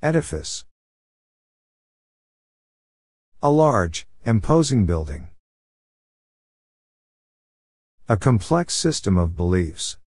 Edifice. A large, imposing building. A complex system of beliefs.